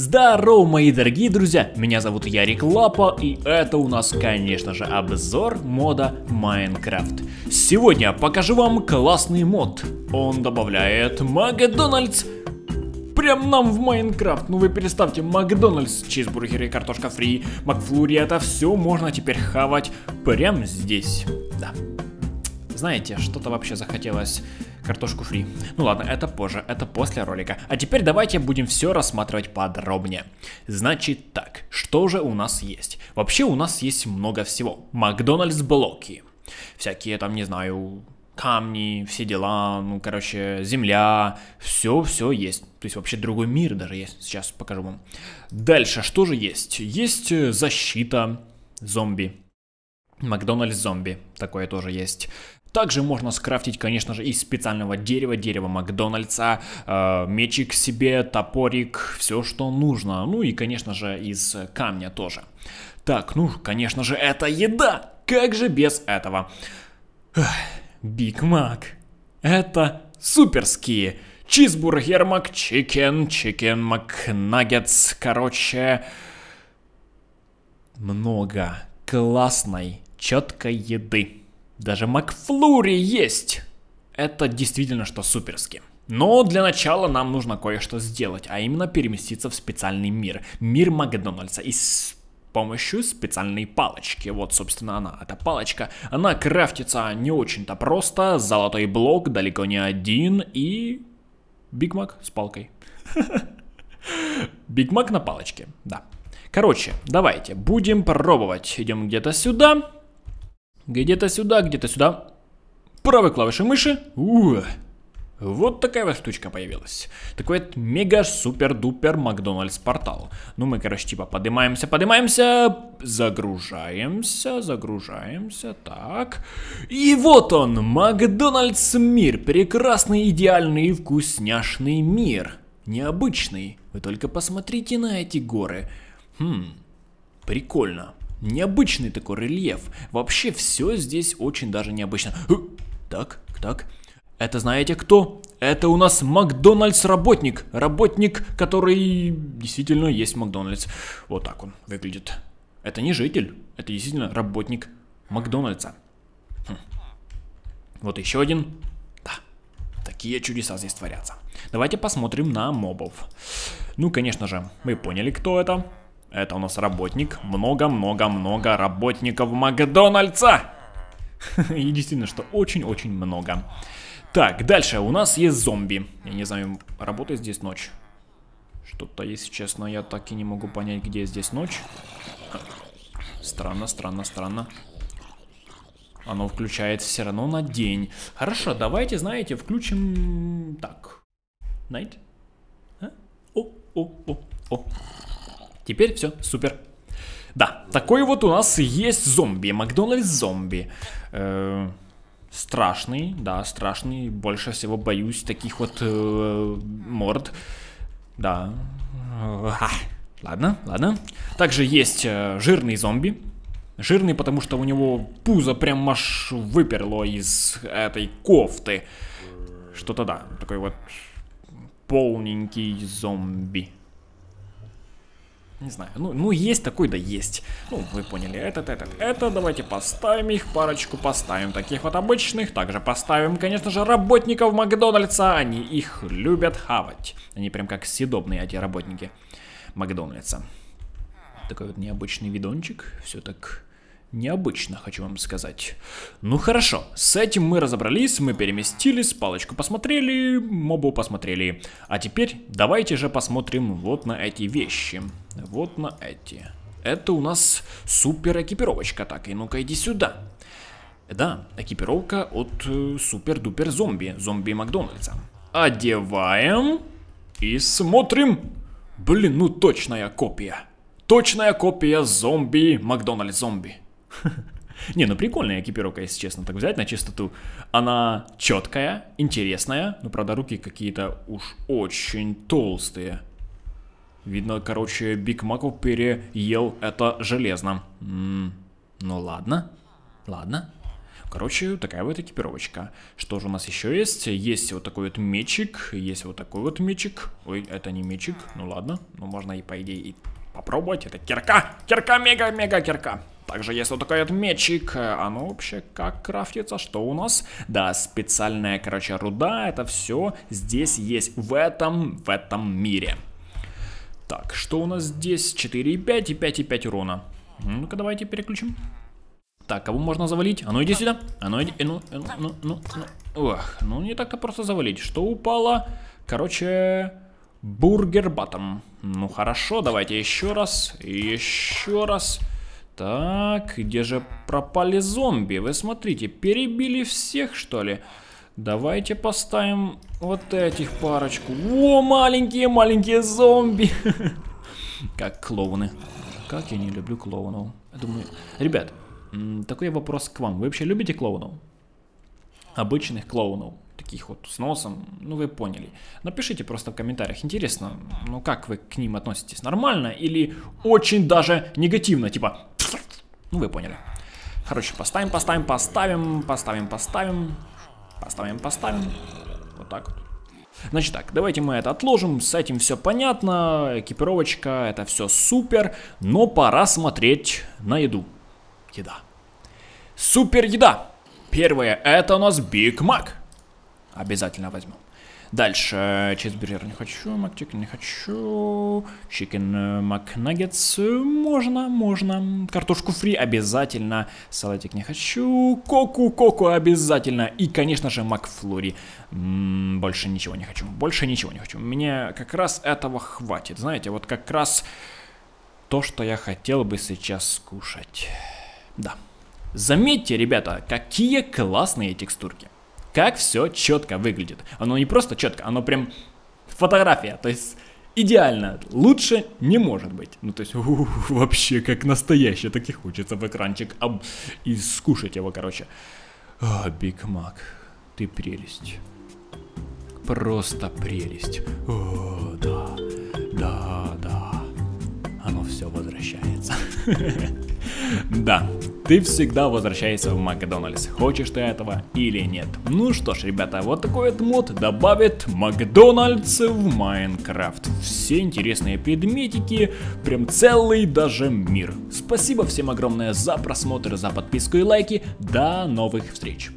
Здорово, мои дорогие друзья, меня зовут Ярик Лапа, и это у нас, конечно же, обзор мода Майнкрафт. Сегодня покажу вам классный мод. Он добавляет Макдональдс прям нам в Майнкрафт. Ну вы переставьте, Макдональдс, чизбургеры, картошка фри, Макфлури, это все можно теперь хавать прямо здесь. Да. Знаете, что-то вообще захотелось картошку фри. Ну ладно, это позже, это после ролика. А теперь давайте будем все рассматривать подробнее. Значит так, что же у нас есть? Вообще у нас есть много всего. Макдональдс блоки. Всякие там, не знаю, камни, все дела, ну, короче, земля, все-все есть. То есть вообще другой мир даже есть, сейчас покажу вам. Дальше, что же есть? Есть э, защита зомби. Макдональдс зомби, такое тоже есть. Также можно скрафтить, конечно же, из специального дерева, дерева Макдональдса, э, мечик себе, топорик, все, что нужно. Ну и, конечно же, из камня тоже. Так, ну, конечно же, это еда! Как же без этого? Биг Мак. Это суперские. Чизбургер Макчикен, Чикен Макнаггетс. Короче, много классной, четкой еды. Даже Макфлури есть! Это действительно что суперски. Но для начала нам нужно кое-что сделать, а именно переместиться в специальный мир. Мир Макдональдса. И с помощью специальной палочки. Вот, собственно, она, эта палочка. Она крафтится не очень-то просто. Золотой блок, далеко не один. И... Биг Мак с палкой. Биг Мак на палочке, да. Короче, давайте, будем пробовать. Идем где-то сюда. Где-то сюда, где-то сюда. Правой клавишей мыши. Ух. Вот такая вот штучка появилась. Такой вот мега-супер-дупер Макдональдс портал. Ну мы, короче, типа поднимаемся, поднимаемся, загружаемся, загружаемся, так. И вот он, Макдональдс мир, прекрасный, идеальный, и вкусняшный мир. Необычный, вы только посмотрите на эти горы. Хм, прикольно. Необычный такой рельеф. Вообще все здесь очень даже необычно. Так, так. Это знаете кто? Это у нас Макдональдс работник. Работник, который действительно есть Макдональдс. Вот так он выглядит. Это не житель, это действительно работник Макдональдса. Хм. Вот еще один. Да, такие чудеса здесь творятся. Давайте посмотрим на мобов. Ну, конечно же, мы поняли, кто это. Это у нас работник. Много-много-много работников Макдональдса. И действительно, что очень-очень много. Так, дальше. У нас есть зомби. Я не знаю, работает здесь ночь. Что-то, если честно, я так и не могу понять, где здесь ночь. Странно, странно, странно. Оно включается все равно на день. Хорошо, давайте, знаете, включим... Так. Найт? А? О, о, о, о. Теперь все, супер. Да, такой вот у нас есть зомби, Макдональдс зомби. Э, страшный, да, страшный. Больше всего боюсь таких вот э, морд. Да. Э, ладно, ладно. Также есть жирный зомби. Жирный, потому что у него пузо прям аж выперло из этой кофты. Что-то да, такой вот полненький зомби. Не знаю, ну, ну есть такой, да есть. Ну, вы поняли, этот, этот, это. Давайте поставим их, парочку поставим таких вот обычных. Также поставим, конечно же, работников Макдональдса. Они их любят хавать. Они прям как съедобные эти работники Макдональдса. Такой вот необычный видончик. Все так Необычно, хочу вам сказать. Ну хорошо, с этим мы разобрались, мы переместились, палочку посмотрели, мобу посмотрели. А теперь давайте же посмотрим вот на эти вещи. Вот на эти. Это у нас супер экипировочка. Так, и ну-ка иди сюда. Да, экипировка от э, супер-дупер зомби, зомби Макдональдса. Одеваем и смотрим. Блин, ну точная копия. Точная копия зомби Макдональдс зомби. Не, ну прикольная экипировка, если честно, так взять на чистоту. Она четкая, интересная, но, правда, руки какие-то уж очень толстые. Видно, короче, Биг Маку переел это железно. М -м, ну ладно, ладно. Короче, такая вот экипировочка. Что же у нас еще есть? Есть вот такой вот мечик, есть вот такой вот мечик. Ой, это не мечик, ну ладно. Ну можно и по идее и попробовать. Это кирка, кирка, мега-мега кирка. Также есть вот такой отметчик. А ну вообще как крафтится? Что у нас? Да, специальная, короче, руда. Это все здесь есть в этом, в этом мире. Так, что у нас здесь? 4,5 и и 5,5 урона. Ну-ка давайте переключим. Так, кого можно завалить? А ну иди сюда. А ну иди. Э, ну, э, ну, ну, ну, ну. Ох, ну не так-то просто завалить. Что упало? Короче, бургер батом. Ну хорошо, давайте еще раз. Еще раз. Так, где же пропали зомби? Вы смотрите, перебили всех, что ли? Давайте поставим вот этих парочку. О, маленькие-маленькие зомби! Как клоуны. Как я не люблю клоунов. Думаю, ребят, такой вопрос к вам. Вы вообще любите клоунов? Обычных клоунов? таких вот с носом, ну вы поняли. Напишите просто в комментариях, интересно, ну как вы к ним относитесь, нормально или очень даже негативно, типа ну, вы поняли. Короче, поставим, поставим, поставим, поставим, поставим, поставим, поставим. Вот так вот. Значит так, давайте мы это отложим, с этим все понятно, экипировочка, это все супер, но пора смотреть на еду. Еда. Супер еда! Первое, это у нас Биг Мак. Обязательно возьму. Дальше. Э, чизбургер не хочу, макчикен не хочу. Чикен э, макнаггетс э, можно, можно. Картошку фри обязательно. Салатик не хочу. Коку-коку обязательно. И, конечно же, макфлори. больше ничего не хочу. Больше ничего не хочу. Мне как раз этого хватит. Знаете, вот как раз то, что я хотел бы сейчас скушать. Да. Заметьте, ребята, какие классные текстурки как все четко выглядит. Оно не просто четко, оно прям фотография, то есть идеально, лучше не может быть. Ну, то есть, ух, вообще как настоящее, так и хочется в экранчик об... и скушать его, короче. О, а, Биг Мак, ты прелесть. Просто прелесть. О, да, да, да. Оно все возвращается. Да, ты всегда возвращаешься в Макдональдс, хочешь ты этого или нет. Ну что ж, ребята, вот такой вот мод добавит Макдональдс в Майнкрафт. Все интересные предметики, прям целый даже мир. Спасибо всем огромное за просмотр, за подписку и лайки. До новых встреч!